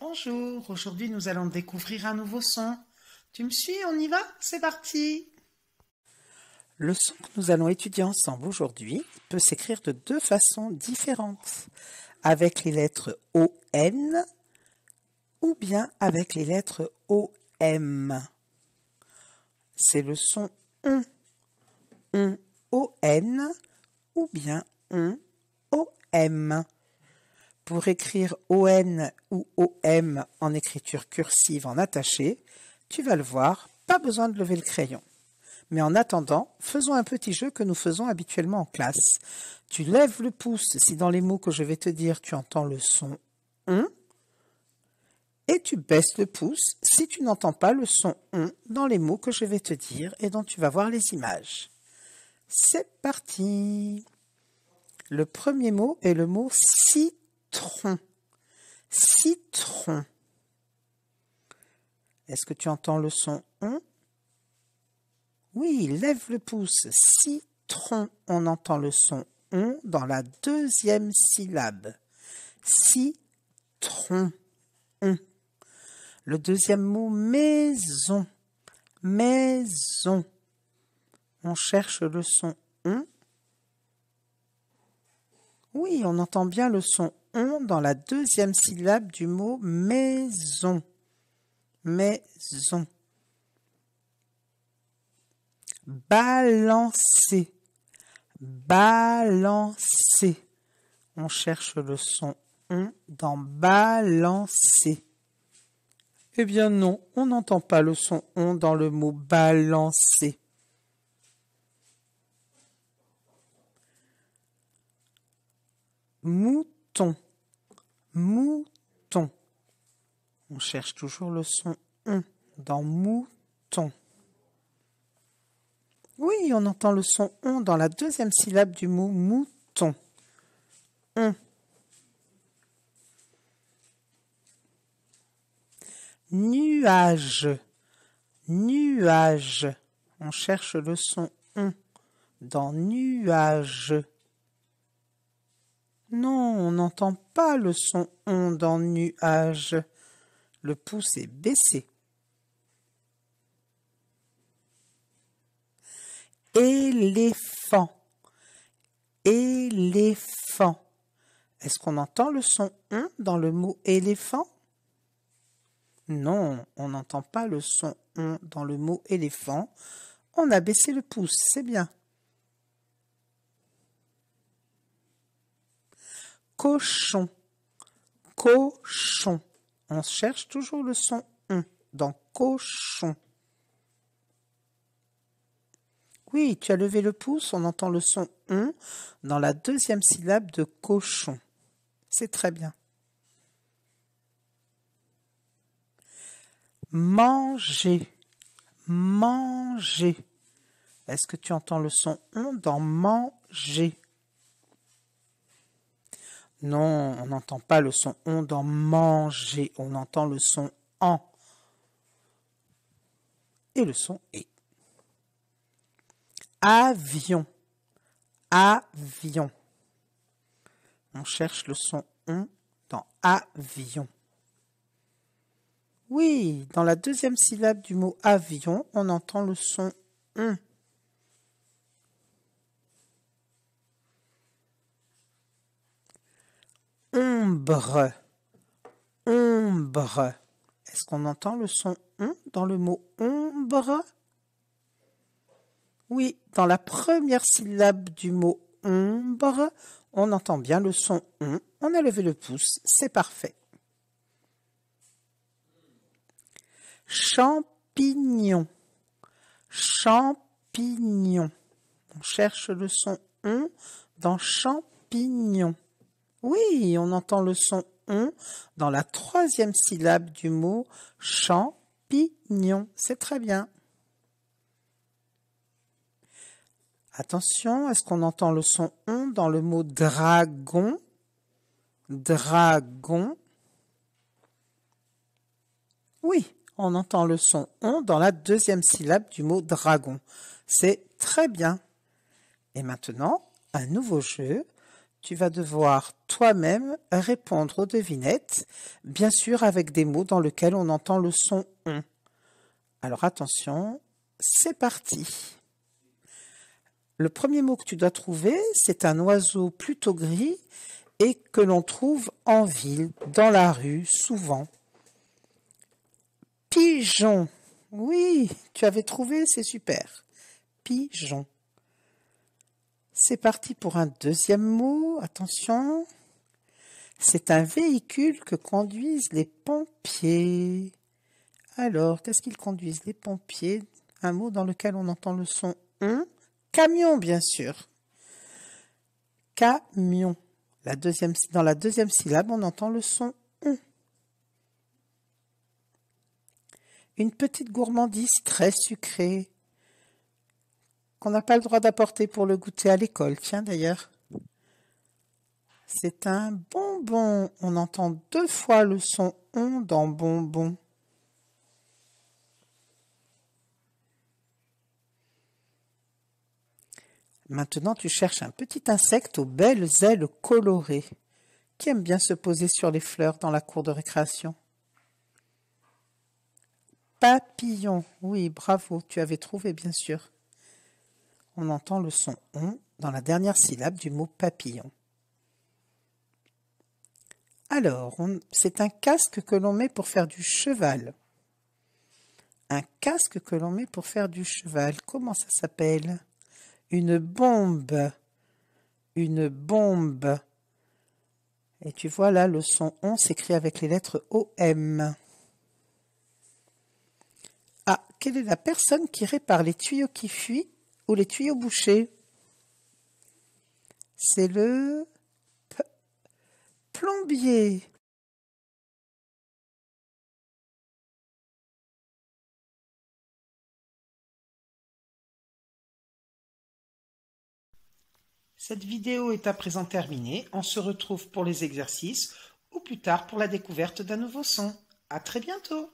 Bonjour, aujourd'hui nous allons découvrir un nouveau son. Tu me suis, on y va C'est parti Le son que nous allons étudier ensemble aujourd'hui peut s'écrire de deux façons différentes, avec les lettres ON ou bien avec les lettres OM. C'est le son ON, ON, n ou bien ON, m pour écrire ON ou OM en écriture cursive en attaché, tu vas le voir, pas besoin de lever le crayon. Mais en attendant, faisons un petit jeu que nous faisons habituellement en classe. Tu lèves le pouce si dans les mots que je vais te dire tu entends le son on et tu baisses le pouce si tu n'entends pas le son on dans les mots que je vais te dire et dont tu vas voir les images. C'est parti Le premier mot est le mot si citron. Citron. Est-ce que tu entends le son on Oui, lève le pouce. Citron. On entend le son on dans la deuxième syllabe. Citron. On. Le deuxième mot maison. Maison. On cherche le son on. Oui, on entend bien le son on dans la deuxième syllabe du mot maison. Maison. Balancer. Balancer. On cherche le son on dans balancer. Eh bien non, on n'entend pas le son on dans le mot balancer. Mouton mouton. On cherche toujours le son on dans mouton. Oui, on entend le son on dans la deuxième syllabe du mot mouton. Nuage. Nuage. On cherche le son on dans nuage. Non, on n'entend pas le son on dans nuage. Le pouce est baissé. Éléphant. Éléphant. Est-ce qu'on entend le son on dans le mot éléphant Non, on n'entend pas le son on dans le mot éléphant. On a baissé le pouce, c'est bien. cochon, cochon. On cherche toujours le son on dans cochon. Oui, tu as levé le pouce, on entend le son on dans la deuxième syllabe de cochon. C'est très bien. Manger, manger. Est-ce que tu entends le son on dans manger non, on n'entend pas le son on dans manger, on entend le son en et le son est. Avion, avion. On cherche le son on dans avion. Oui, dans la deuxième syllabe du mot avion, on entend le son on. ombre. Ombre. Est-ce qu'on entend le son on dans le mot ombre Oui, dans la première syllabe du mot ombre, on entend bien le son on. On a levé le pouce, c'est parfait. Champignon. Champignon. On cherche le son on dans champignon. Oui, on entend le son on dans la troisième syllabe du mot champignon. C'est très bien. Attention, est-ce qu'on entend le son on dans le mot dragon Dragon. Oui, on entend le son on dans la deuxième syllabe du mot dragon. C'est très bien. Et maintenant, un nouveau jeu tu vas devoir toi-même répondre aux devinettes, bien sûr avec des mots dans lesquels on entend le son on. Alors attention, c'est parti. Le premier mot que tu dois trouver, c'est un oiseau plutôt gris et que l'on trouve en ville, dans la rue, souvent. Pigeon. Oui, tu avais trouvé, c'est super. Pigeon. C'est parti pour un deuxième mot, attention. C'est un véhicule que conduisent les pompiers. Alors, qu'est-ce qu'ils conduisent les pompiers Un mot dans lequel on entend le son on. Camion, bien sûr. Camion. La deuxième, dans la deuxième syllabe, on entend le son on. Une petite gourmandise très sucrée qu'on n'a pas le droit d'apporter pour le goûter à l'école. Tiens d'ailleurs. C'est un bonbon. On entend deux fois le son on dans bonbon. Maintenant, tu cherches un petit insecte aux belles ailes colorées, qui aime bien se poser sur les fleurs dans la cour de récréation. Papillon, oui, bravo, tu avais trouvé, bien sûr on entend le son on dans la dernière syllabe du mot papillon. Alors, c'est un casque que l'on met pour faire du cheval. Un casque que l'on met pour faire du cheval, comment ça s'appelle Une bombe. Une bombe. Et tu vois là, le son on s'écrit avec les lettres OM. Ah, quelle est la personne qui répare les tuyaux qui fuient ou les tuyaux bouchés. C'est le plombier. Cette vidéo est à présent terminée. On se retrouve pour les exercices ou plus tard pour la découverte d'un nouveau son. À très bientôt!